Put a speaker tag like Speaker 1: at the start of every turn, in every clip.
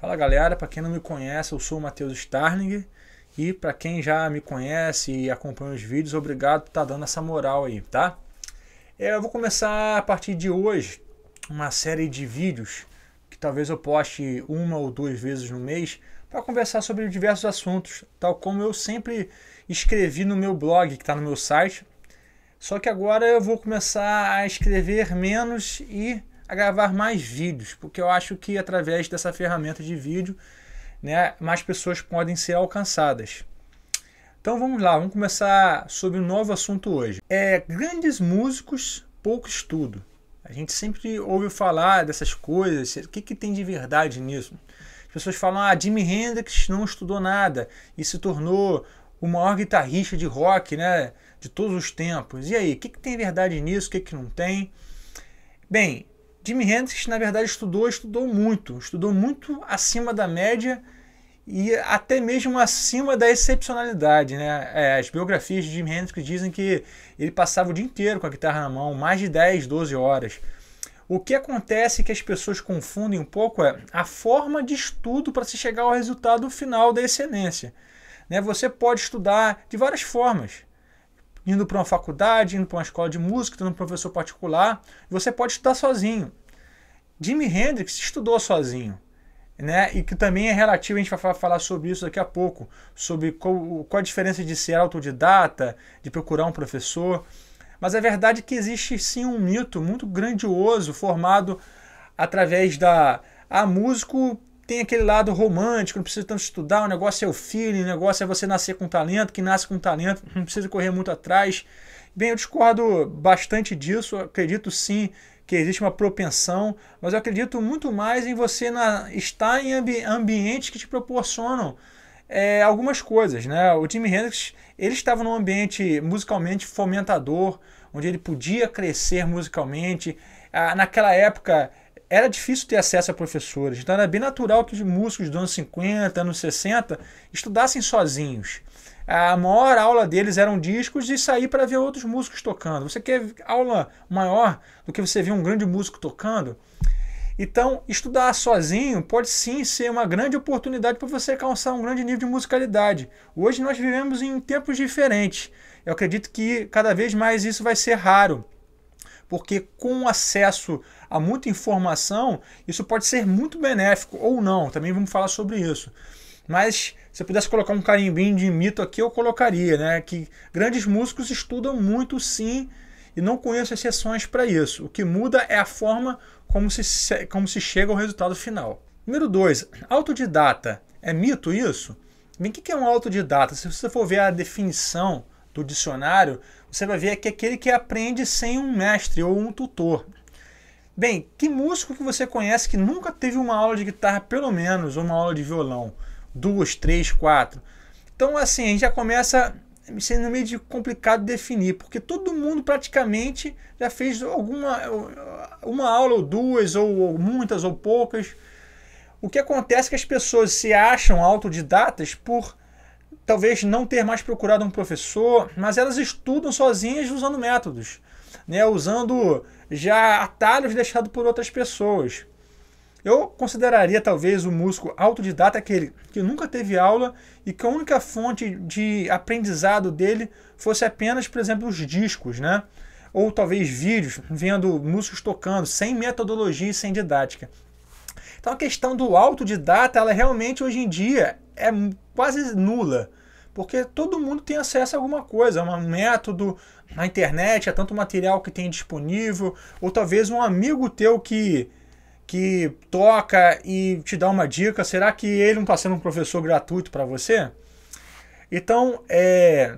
Speaker 1: Fala galera, para quem não me conhece, eu sou o Matheus Starling e para quem já me conhece e acompanha os vídeos, obrigado por estar tá dando essa moral aí, tá? É, eu vou começar a partir de hoje uma série de vídeos que talvez eu poste uma ou duas vezes no mês para conversar sobre diversos assuntos, tal como eu sempre escrevi no meu blog que está no meu site. Só que agora eu vou começar a escrever menos e a gravar mais vídeos, porque eu acho que através dessa ferramenta de vídeo, né, mais pessoas podem ser alcançadas. Então vamos lá, vamos começar sobre um novo assunto hoje. É grandes músicos, pouco estudo. A gente sempre ouve falar dessas coisas, o que, que tem de verdade nisso? As pessoas falam, ah, Jimi Hendrix não estudou nada e se tornou o maior guitarrista de rock, né, de todos os tempos. E aí, o que, que tem verdade nisso, o que, que não tem? Bem, Jimi Hendrix, na verdade, estudou, estudou muito, estudou muito acima da média e até mesmo acima da excepcionalidade. Né? É, as biografias de Jimi Hendrix dizem que ele passava o dia inteiro com a guitarra na mão, mais de 10, 12 horas. O que acontece que as pessoas confundem um pouco é a forma de estudo para se chegar ao resultado final da excelência. Né? Você pode estudar de várias formas indo para uma faculdade, indo para uma escola de música, tendo um professor particular. Você pode estudar sozinho. Jimi Hendrix estudou sozinho. Né? E que também é relativo, a gente vai falar sobre isso daqui a pouco, sobre qual, qual a diferença de ser autodidata, de procurar um professor. Mas é verdade que existe sim um mito muito grandioso formado através da. Ah, músico tem aquele lado romântico, não precisa tanto estudar, o negócio é o feeling, o negócio é você nascer com talento, que nasce com talento, não precisa correr muito atrás. Bem, eu discordo bastante disso, acredito sim que existe uma propensão, mas eu acredito muito mais em você na, estar em ambi ambientes que te proporcionam é, algumas coisas, né? O Jimi Hendrix, ele estava num ambiente musicalmente fomentador, onde ele podia crescer musicalmente. Ah, naquela época, era difícil ter acesso a professores, então era bem natural que os músicos dos anos 50, anos 60 estudassem sozinhos. A maior aula deles eram discos e sair para ver outros músicos tocando. Você quer aula maior do que você ver um grande músico tocando? Então, estudar sozinho pode sim ser uma grande oportunidade para você alcançar um grande nível de musicalidade. Hoje nós vivemos em tempos diferentes. Eu acredito que cada vez mais isso vai ser raro, porque com acesso há muita informação, isso pode ser muito benéfico ou não, também vamos falar sobre isso. Mas se eu pudesse colocar um carimbinho de mito aqui, eu colocaria, né? Que grandes músicos estudam muito sim e não conheço exceções para isso. O que muda é a forma como se, como se chega ao resultado final. Número 2. Autodidata. É mito isso? Bem, o que é um autodidata? Se você for ver a definição do dicionário, você vai ver que é aquele que aprende sem um mestre ou um tutor. Bem, que músico que você conhece que nunca teve uma aula de guitarra, pelo menos, ou uma aula de violão? Duas, três, quatro. Então, assim, a gente já começa sendo meio de complicado definir, porque todo mundo praticamente já fez alguma uma aula ou duas, ou, ou muitas ou poucas. O que acontece é que as pessoas se acham autodidatas por talvez não ter mais procurado um professor, mas elas estudam sozinhas usando métodos, né? usando já atalhos deixados por outras pessoas. Eu consideraria talvez o músico autodidata aquele que nunca teve aula e que a única fonte de aprendizado dele fosse apenas, por exemplo, os discos, né? Ou talvez vídeos, vendo músicos tocando, sem metodologia e sem didática. Então a questão do autodidata, ela realmente hoje em dia é quase nula, porque todo mundo tem acesso a alguma coisa, a um método, na internet, é tanto material que tem disponível, ou talvez um amigo teu que que toca e te dá uma dica, será que ele não está sendo um professor gratuito para você? Então, é,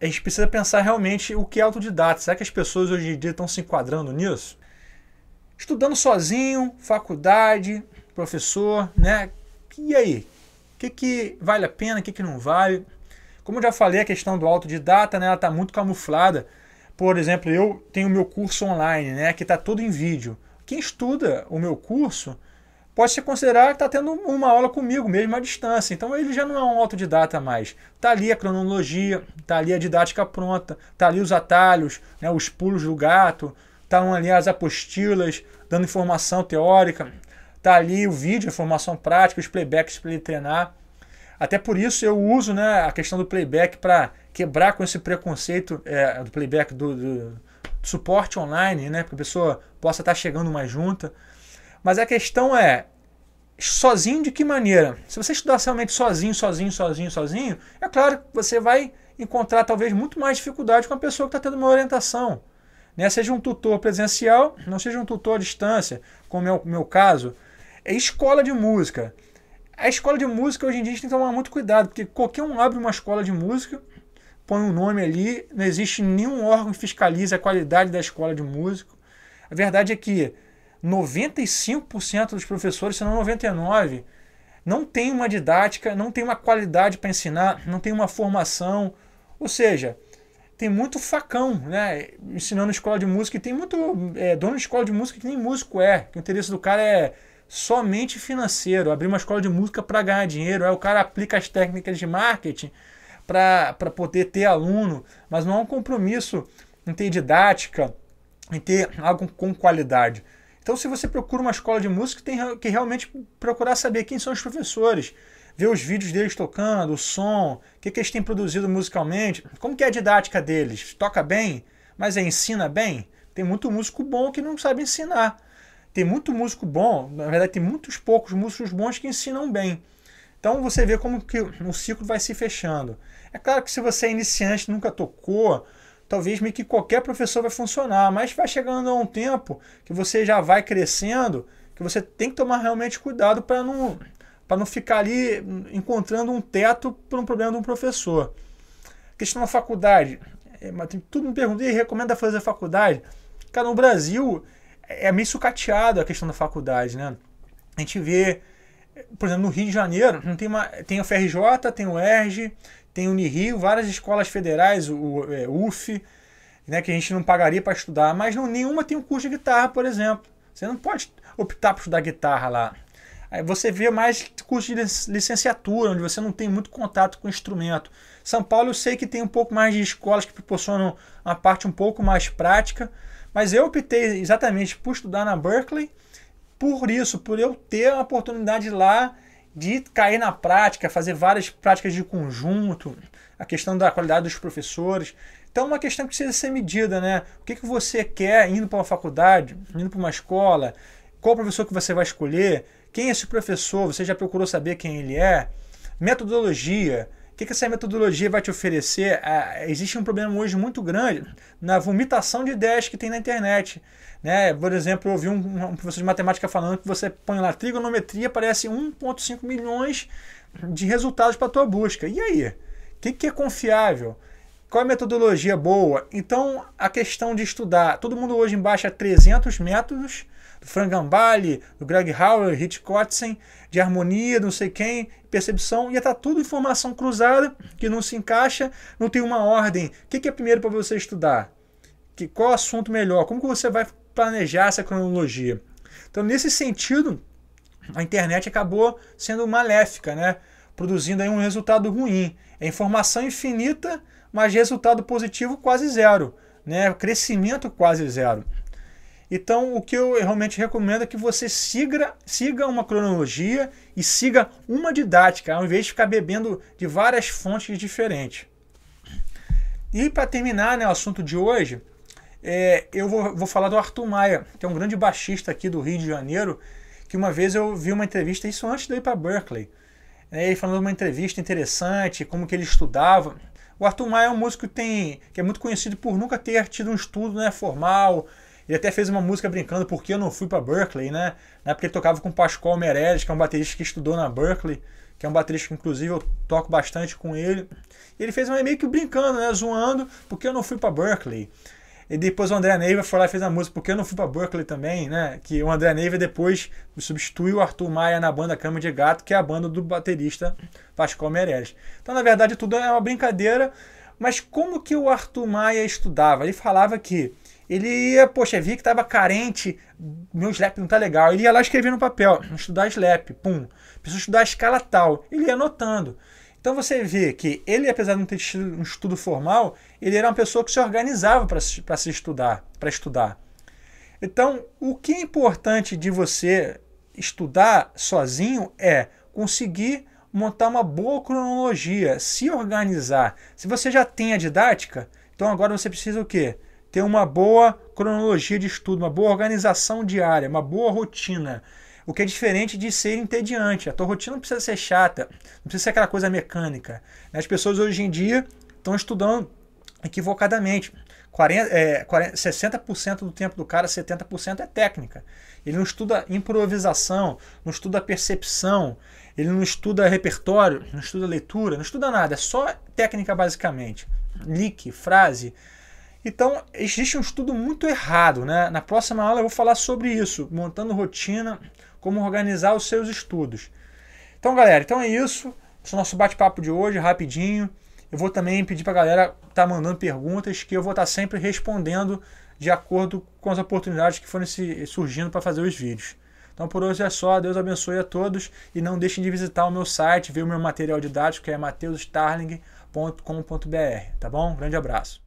Speaker 1: a gente precisa pensar realmente o que é autodidata. Será que as pessoas hoje em dia estão se enquadrando nisso? Estudando sozinho, faculdade, professor, né? E aí? O que, que vale a pena, o que, que não vale? Como eu já falei, a questão do autodidata, né, ela está muito camuflada. Por exemplo, eu tenho meu curso online, né, que está todo em vídeo. Quem estuda o meu curso pode se considerar que está tendo uma aula comigo mesmo à distância. Então ele já não é um autodidata mais. Está ali a cronologia, está ali a didática pronta, está ali os atalhos, né, os pulos do gato, estão tá ali as apostilas dando informação teórica, está ali o vídeo, informação prática, os playbacks para ele treinar. Até por isso eu uso né, a questão do playback para quebrar com esse preconceito é, do playback do, do, do, suporte online, né, para a pessoa possa estar tá chegando mais junta. Mas a questão é, sozinho de que maneira? Se você estudar realmente sozinho, sozinho, sozinho, sozinho, é claro que você vai encontrar talvez muito mais dificuldade com a pessoa que está tendo uma orientação. Né? Seja um tutor presencial, não seja um tutor à distância, como é o meu caso. É escola de música. A escola de música hoje em dia a gente tem que tomar muito cuidado, porque qualquer um abre uma escola de música, põe um nome ali, não existe nenhum órgão que fiscalize a qualidade da escola de músico. A verdade é que 95% dos professores, se não 99%, não tem uma didática, não tem uma qualidade para ensinar, não tem uma formação. Ou seja, tem muito facão, né? Ensinando escola de música, e tem muito é, dono de escola de música que nem músico é, que o interesse do cara é somente financeiro, abrir uma escola de música para ganhar dinheiro. Aí o cara aplica as técnicas de marketing para poder ter aluno, mas não há é um compromisso em ter didática, em ter algo com qualidade. Então, se você procura uma escola de música, tem que realmente procurar saber quem são os professores, ver os vídeos deles tocando, o som, o que, que eles têm produzido musicalmente, como que é a didática deles, toca bem, mas é, ensina bem? Tem muito músico bom que não sabe ensinar. Tem muito músico bom, na verdade, tem muitos poucos músicos bons que ensinam bem. Então você vê como que o ciclo vai se fechando. É claro que se você é iniciante, nunca tocou, talvez meio que qualquer professor vai funcionar, mas vai chegando a um tempo que você já vai crescendo, que você tem que tomar realmente cuidado para não para não ficar ali encontrando um teto para um problema de um professor. Questão da faculdade, é, mas tudo me pergunta e recomenda fazer faculdade. Cara, no Brasil é, é meio sucateado a questão da faculdade, né? A gente vê, por exemplo, no Rio de Janeiro, não tem, uma, tem a FRJ, tem o ERJ, tem o Unirio, várias escolas federais, o é, UF, né, que a gente não pagaria para estudar, mas não, nenhuma tem um curso de guitarra, por exemplo. Você não pode optar por estudar guitarra lá. Aí você vê mais cursos de licenciatura, onde você não tem muito contato com o instrumento. São Paulo eu sei que tem um pouco mais de escolas que proporcionam uma parte um pouco mais prática, mas eu optei exatamente por estudar na Berkeley, por isso, por eu ter a oportunidade lá de cair na prática, fazer várias práticas de conjunto, a questão da qualidade dos professores. Então, é uma questão que precisa ser medida, né? O que, que você quer indo para uma faculdade, indo para uma escola, qual professor que você vai escolher, quem é esse professor, você já procurou saber quem ele é, metodologia, o que, que essa metodologia vai te oferecer? Ah, existe um problema hoje muito grande na vomitação de ideias que tem na internet. Né? Por exemplo, eu ouvi um, um professor de matemática falando que você põe lá trigonometria, aparece 1,5 milhões de resultados para a tua busca. E aí? O que, que é confiável? qual é a metodologia boa? Então, a questão de estudar. Todo mundo hoje embaixa 300 métodos Frank Gambale, do Greg Howard, Rich Kotzen, de harmonia, não sei quem, percepção, e está tudo informação cruzada, que não se encaixa, não tem uma ordem. O que, que é primeiro para você estudar? Que, qual assunto melhor? Como que você vai planejar essa cronologia? Então, nesse sentido, a internet acabou sendo maléfica, né? produzindo aí um resultado ruim. É informação infinita, mas resultado positivo quase zero. Né? Crescimento quase zero. Então, o que eu realmente recomendo é que você siga, siga uma cronologia e siga uma didática, ao invés de ficar bebendo de várias fontes diferentes. E para terminar né, o assunto de hoje, é, eu vou, vou, falar do Arthur Maia, que é um grande baixista aqui do Rio de Janeiro, que uma vez eu vi uma entrevista, isso antes de eu ir para Berkeley, né, ele falando uma entrevista interessante, como que ele estudava. O Arthur Maia é um músico que, tem, que é muito conhecido por nunca ter tido um estudo né, formal, ele até fez uma música brincando porque eu não fui para Berkeley, né? Na né? época ele tocava com o Pascoal Meirelles, que é um baterista que estudou na Berkeley, que é um baterista que inclusive eu toco bastante com ele. E ele fez uma meio que brincando, né? Zoando, porque eu não fui para Berkeley. E depois o André Neiva foi lá e fez a música, porque eu não fui para Berkeley também, né? Que o André Neiva depois substituiu o Arthur Maia na banda Cama de Gato, que é a banda do baterista Pascoal Meirelles. Então, na verdade, tudo é uma brincadeira, mas como que o Arthur Maia estudava? Ele falava que ele ia, poxa, vi que tava carente, meu slap não tá legal. Ele ia lá escrever no papel, estudar slap, pum. Preciso estudar a escala tal. Ele ia anotando. Então você vê que ele, apesar de não ter tido um estudo formal, ele era uma pessoa que se organizava para se, se estudar, para estudar. Então, o que é importante de você estudar sozinho é conseguir montar uma boa cronologia, se organizar. Se você já tem a didática, então agora você precisa o quê? ter uma boa cronologia de estudo, uma boa organização diária, uma boa rotina. O que é diferente de ser entediante. A tua rotina não precisa ser chata, não precisa ser aquela coisa mecânica. Né? As pessoas hoje em dia estão estudando equivocadamente. 40, é, 40, 60% do tempo do cara, 70% é técnica. Ele não estuda improvisação, não estuda percepção, ele não estuda repertório, não estuda leitura, não estuda nada, é só técnica basicamente. Lick, frase, então, existe um estudo muito errado, né? Na próxima aula eu vou falar sobre isso, montando rotina, como organizar os seus estudos. Então, galera, então é isso. Esse é o nosso bate-papo de hoje, rapidinho. Eu vou também pedir para a galera estar tá mandando perguntas, que eu vou estar tá sempre respondendo de acordo com as oportunidades que forem surgindo para fazer os vídeos. Então por hoje é só, Deus abençoe a todos e não deixem de visitar o meu site, ver o meu material didático que é mateustarling.com.br, tá bom? Grande abraço.